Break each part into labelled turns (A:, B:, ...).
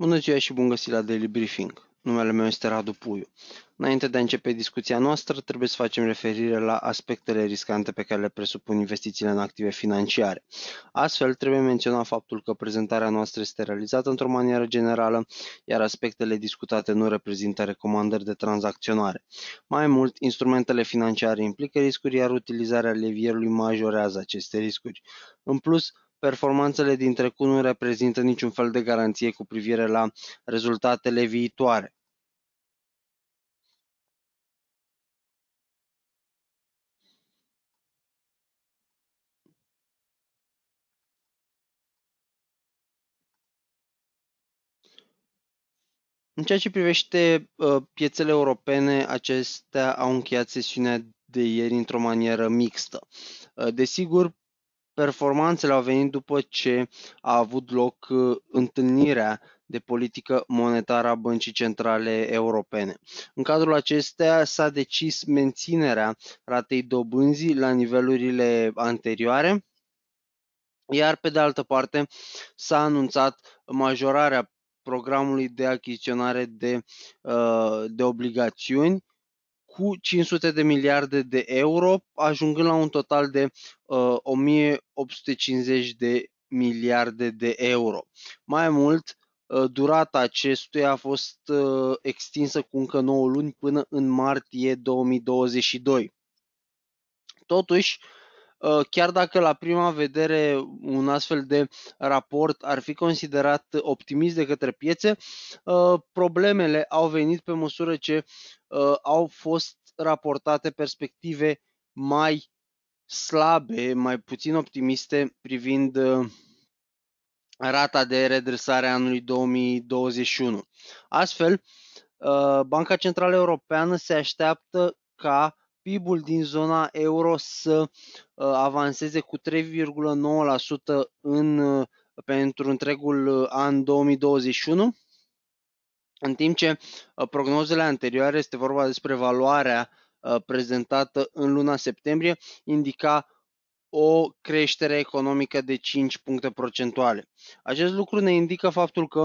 A: Bună ziua și bun găsit la Daily Briefing. Numele meu este Radu Puiu. Înainte de a începe discuția noastră, trebuie să facem referire la aspectele riscante pe care le presupun investițiile în active financiare. Astfel, trebuie menționat faptul că prezentarea noastră este realizată într-o manieră generală, iar aspectele discutate nu reprezintă recomandări de tranzacționare. Mai mult, instrumentele financiare implică riscuri, iar utilizarea levierului majorează aceste riscuri. În plus, Performanțele din trecut nu reprezintă niciun fel de garanție cu privire la rezultatele viitoare. În ceea ce privește uh, piețele europene, acestea au încheiat sesiunea de ieri într-o manieră mixtă. Uh, desigur, Performanțele au venit după ce a avut loc uh, întâlnirea de politică monetară a Băncii Centrale Europene. În cadrul acestea s-a decis menținerea ratei dobânzii la nivelurile anterioare, iar pe de altă parte s-a anunțat majorarea programului de achiziționare de, uh, de obligațiuni cu 500 de miliarde de euro, ajungând la un total de uh, 1850 de miliarde de euro. Mai mult, uh, durata acestuia a fost uh, extinsă cu încă 9 luni până în martie 2022. Totuși, uh, Uh, chiar dacă la prima vedere un astfel de raport ar fi considerat optimist de către piețe, uh, problemele au venit pe măsură ce uh, au fost raportate perspective mai slabe, mai puțin optimiste privind rata de redresare a anului 2021. Astfel, Banca Centrală Europeană se așteaptă ca PIB-ul din zona euro să ă, avanseze cu 3,9% în, ă, pentru întregul an 2021, în timp ce ă, prognozele anterioare, este vorba despre valoarea prezentată în luna septembrie, indica o creștere economică de 5 puncte procentuale. Acest lucru ne indică faptul că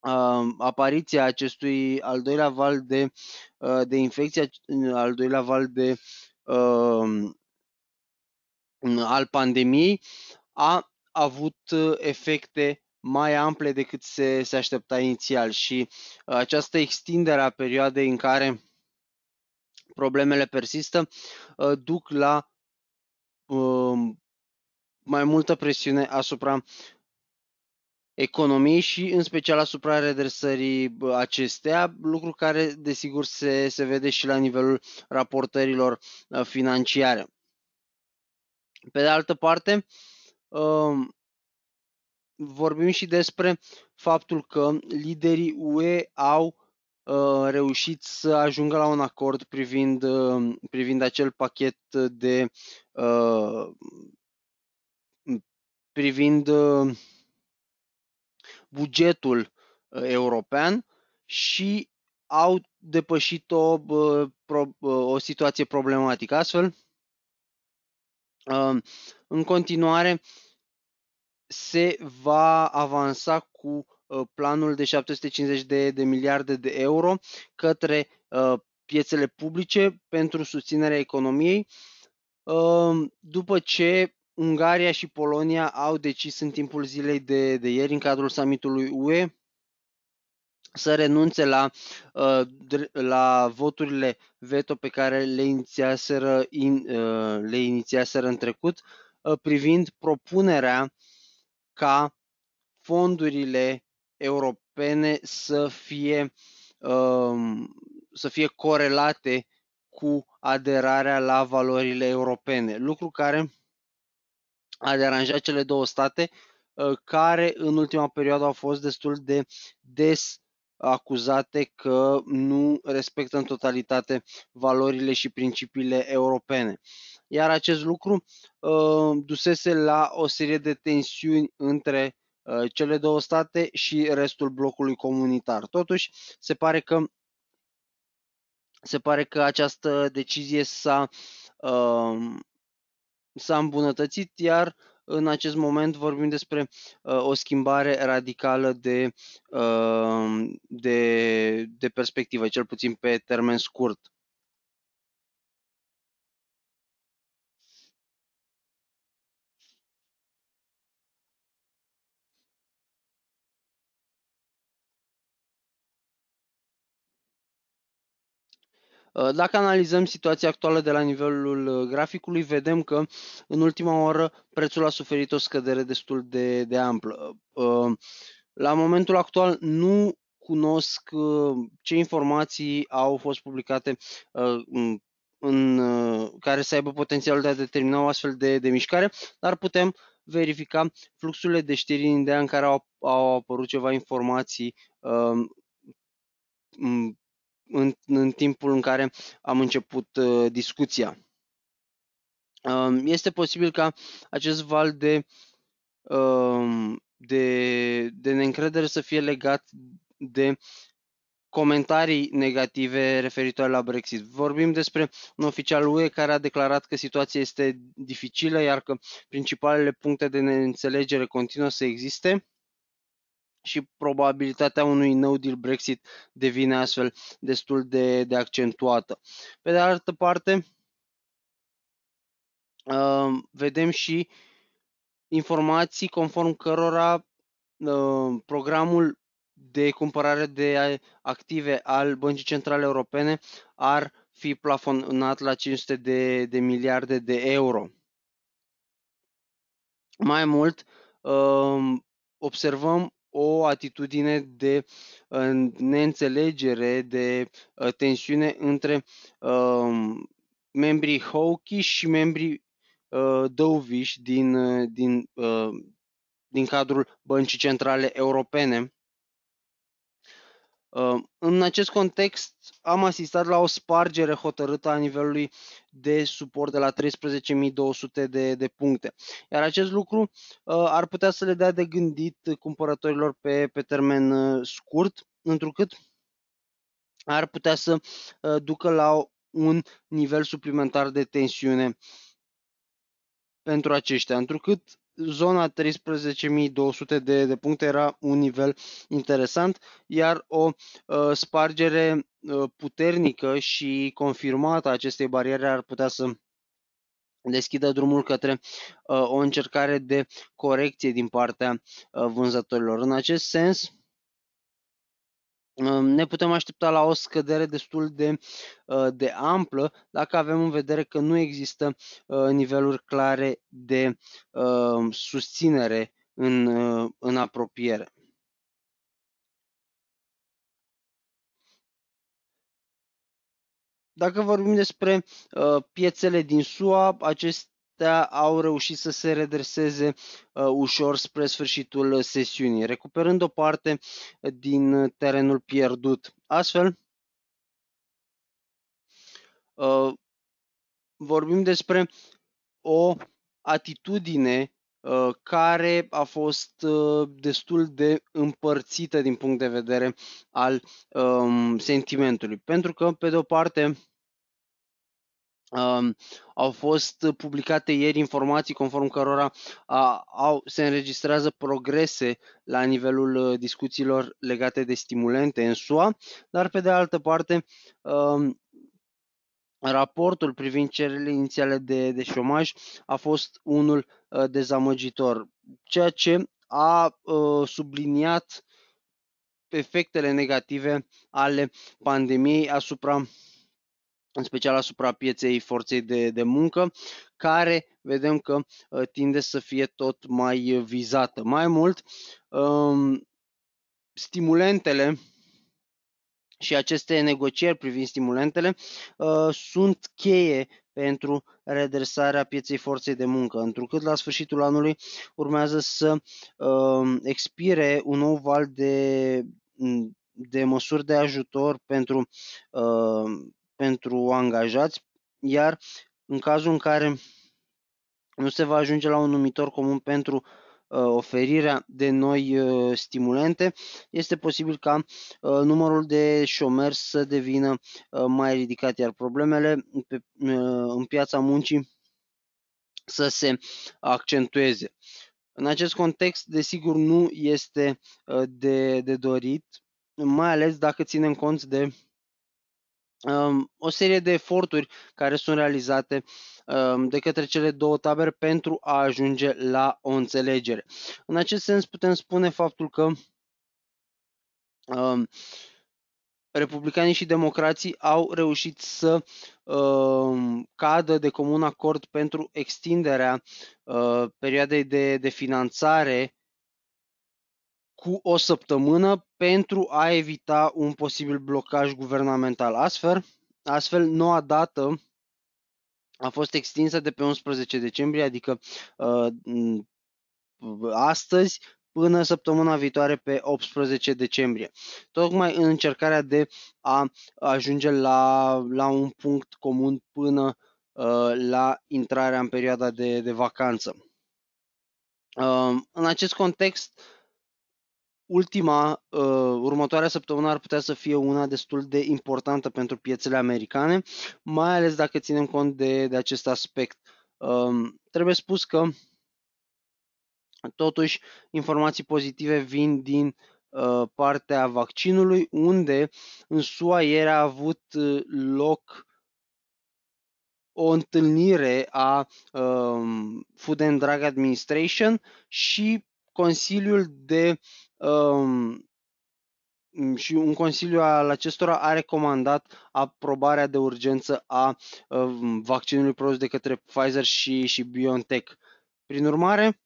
A: Um, apariția acestui al doilea val de, uh, de infecție, al doilea val de um, al pandemiei a avut uh, efecte mai ample decât se, se aștepta inițial și uh, această extindere a perioadei în care problemele persistă duc la um, mai multă presiune asupra economiei și în special asupra redresării acestea, lucru care desigur se, se vede și la nivelul raportărilor uh, financiare. Pe de altă parte, um, vorbim și despre faptul că liderii UE au uh, reușit să ajungă la un acord privind, um, privind acel pachet de uh, privind bugetul uh, european și au depășit o, o situație problematică. Astfel, um, în continuare, se va avansa cu uh, planul de 750 de, de miliarde de euro către uh, piețele publice pentru susținerea economiei, um, după ce Ungaria și Polonia au decis în timpul zilei de, de ieri, în cadrul summitului UE, să renunțe la, uh, la voturile veto pe care le inițiaseră, in, uh, le inițiaseră în trecut, uh, privind propunerea ca fondurile europene să fie, um, să fie corelate cu aderarea la valorile europene, lucru care a deranja cele două state uh, care în ultima perioadă au fost destul de des acuzate că nu respectă în totalitate valorile și principiile europene. Iar acest lucru uh, dusese la o serie de tensiuni între uh, cele două state și restul blocului comunitar. Totuși, se pare că se pare că această decizie s-a uh, s-a îmbunătățit, iar în acest moment vorbim despre uh, o schimbare radicală de, uh, de, de perspectivă, cel puțin pe termen scurt. Uh, dacă analizăm situația actuală de la nivelul uh, graficului, vedem că în ultima oră prețul a suferit o scădere destul de, de amplă. Uh, la momentul actual nu cunosc ce informații au fost publicate în care să aibă potențialul de a determina o astfel de, de mișcare, dar putem verifica fluxurile de știri în ideea în care au, au apărut ceva informații în, în timpul în care am început uh, discuția. Uh, este posibil ca acest val de, uh, de, de neîncredere să fie legat de comentarii negative referitoare la Brexit. Vorbim despre un oficial UE care a declarat că situația este dificilă, iar că principalele puncte de neînțelegere continuă să existe și probabilitatea unui no deal Brexit devine astfel destul de, de accentuată. Pe de altă parte, uh, vedem și informații conform cărora uh, programul de cumpărare de active al Băncii Centrale Europene ar fi plafonat la 500 de, de miliarde de euro. Mai mult, uh, observăm o atitudine de uh, neînțelegere, de uh, tensiune între um, membrii Hawkeye și membrii uh, Dovish din, din, din cadrul Băncii Centrale Europene Ă, în acest context am asistat la o spargere hotărâtă a nivelului de suport de la 13.200 de, de puncte. Iar acest lucru ă, ar putea să le dea de gândit cumpărătorilor pe, pe termen ă, scurt, întrucât ar putea să ducă la un nivel suplimentar de tensiune pentru aceștia, întrucât zona 13.200 de, de puncte era un nivel interesant, iar o uh, spargere uh, puternică și confirmată a acestei bariere ar putea să deschidă drumul către uh, o încercare de corecție din partea uh, vânzătorilor. În acest sens, ne putem aștepta la o scădere destul de, uh, de amplă dacă avem în vedere că nu există uh, niveluri clare de uh, susținere în, în apropiere. Dacă vorbim despre piețele din SUA, acest acestea au reușit să se redreseze uh, ușor spre sfârșitul sesiunii, recuperând o parte din terenul pierdut. Astfel, uh, vorbim despre o atitudine uh, care a fost destul de împărțită din punct de vedere al um, sentimentului. Pentru că, pe de o parte, Um, au fost publicate ieri informații conform cărora a, au, se înregistrează progrese la nivelul uh, discuțiilor legate de stimulente în SUA, dar pe de altă parte um, raportul privind cererile inițiale de, de șomaj a fost unul uh, dezamăgitor, ceea ce a uh, subliniat efectele negative ale pandemiei asupra în special asupra pieței forței de, de muncă, care vedem că ă, tinde să fie tot mai vizată. Mai mult, ă, stimulentele și aceste negocieri privind stimulentele ă, sunt cheie pentru redresarea pieței forței de muncă, întrucât la sfârșitul anului urmează să expire un nou val de de măsuri de ajutor pentru uh, pentru angajați, iar în cazul în care nu se va ajunge la un numitor comun pentru uh, oferirea de noi uh, stimulente, este posibil ca uh, numărul de șomeri să devină mai ridicat, iar problemele în piața muncii să se accentueze. În acest context, desigur, nu este de, de dorit, mai ales dacă ținem cont de um, o serie de eforturi care sunt realizate um, de către cele două tabere pentru a ajunge la o înțelegere. În acest sens putem spune faptul că um, republicanii și democrații au reușit să cadă de comun acord pentru extinderea uh, perioadei de, de finanțare cu o săptămână pentru a evita un posibil blocaj guvernamental. Astfel, astfel noua dată a fost extinsă de pe 11 decembrie, adică uh, mm, astăzi, până săptămâna viitoare pe 18 decembrie. Tocmai în încercarea de a ajunge la, la un punct comun până uh, la intrarea în perioada de, de vacanță. Uh, în acest context, ultima, uh, următoarea săptămână ar putea să fie una destul de importantă pentru piețele americane, mai ales dacă ținem cont de, de acest aspect. Uh, trebuie spus că, totuși, informații pozitive vin din uh, partea vaccinului, unde în SUA ieri a avut uh, loc o întâlnire a um, Food and Drug Administration și Consiliul de Mm, și un consiliu al acestora a recomandat aprobarea de urgență a uh, vaccinului produs de către Pfizer și, și BioNTech. Prin urmare,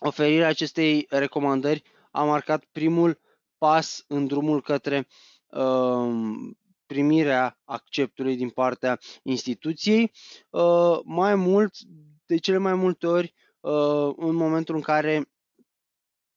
A: oferirea acestei recomandări a marcat primul pas în drumul către um, primirea acceptului din partea instituției. Uh, mai mult, de cele mai multe ori, uh, în momentul în care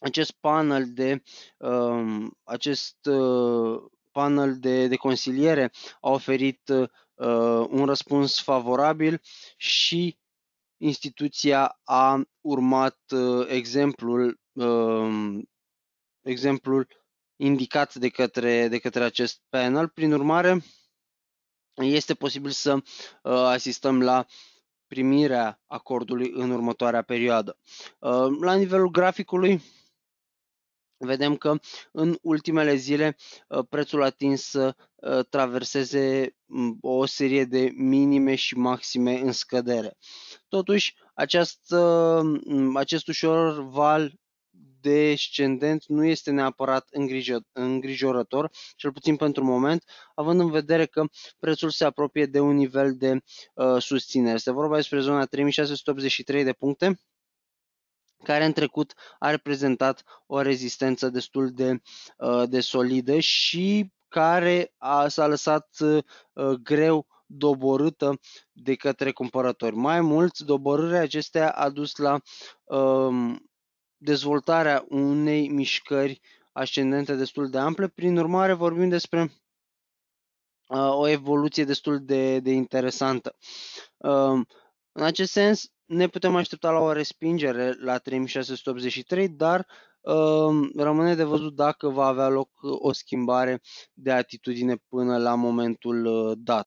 A: acest panel de um, acest uh, panel de, de consiliere a oferit uh, un răspuns favorabil și instituția a urmat uh, exemplul uh, exemplul indicat de către, de către acest panel. Prin urmare, este posibil să uh, asistăm la primirea acordului în următoarea perioadă. Uh, la nivelul graficului, vedem că în ultimele zile uh, prețul atins să uh, uh, traverseze mm, o serie de minime și maxime în scădere. Totuși, acest, mm, acest ușor val descendent nu este neapărat îngrijorător, cel puțin pentru moment, având în vedere că prețul se apropie de un nivel de uh, susținere. Este vorba despre zona 3683 de puncte, care în trecut a reprezentat o rezistență destul de, uh, de solidă și care a, s-a lăsat uh, uh, greu doborâtă de către cumpărători. Mai mult, doborârea acestea a dus la um, dezvoltarea unei mișcări ascendente destul de ample. Prin urmare, vorbim despre uh, o evoluție destul de, de interesantă. Um, în acest sens, ne putem aștepta la o respingere la 3683, dar um, rămâne de văzut dacă va avea loc o schimbare de atitudine până la momentul uh, dat.